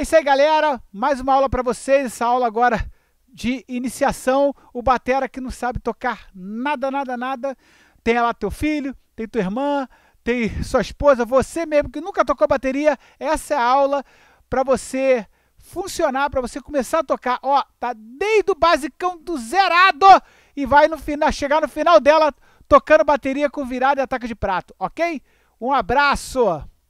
É isso aí, galera. Mais uma aula para vocês. Essa aula agora de iniciação. O batera que não sabe tocar nada, nada, nada. Tem lá teu filho, tem tua irmã, tem sua esposa, você mesmo que nunca tocou bateria. Essa é a aula para você funcionar, para você começar a tocar. Ó, tá desde o basicão do zerado e vai no final, chegar no final dela tocando bateria com virada e ataque de prato, ok? Um abraço!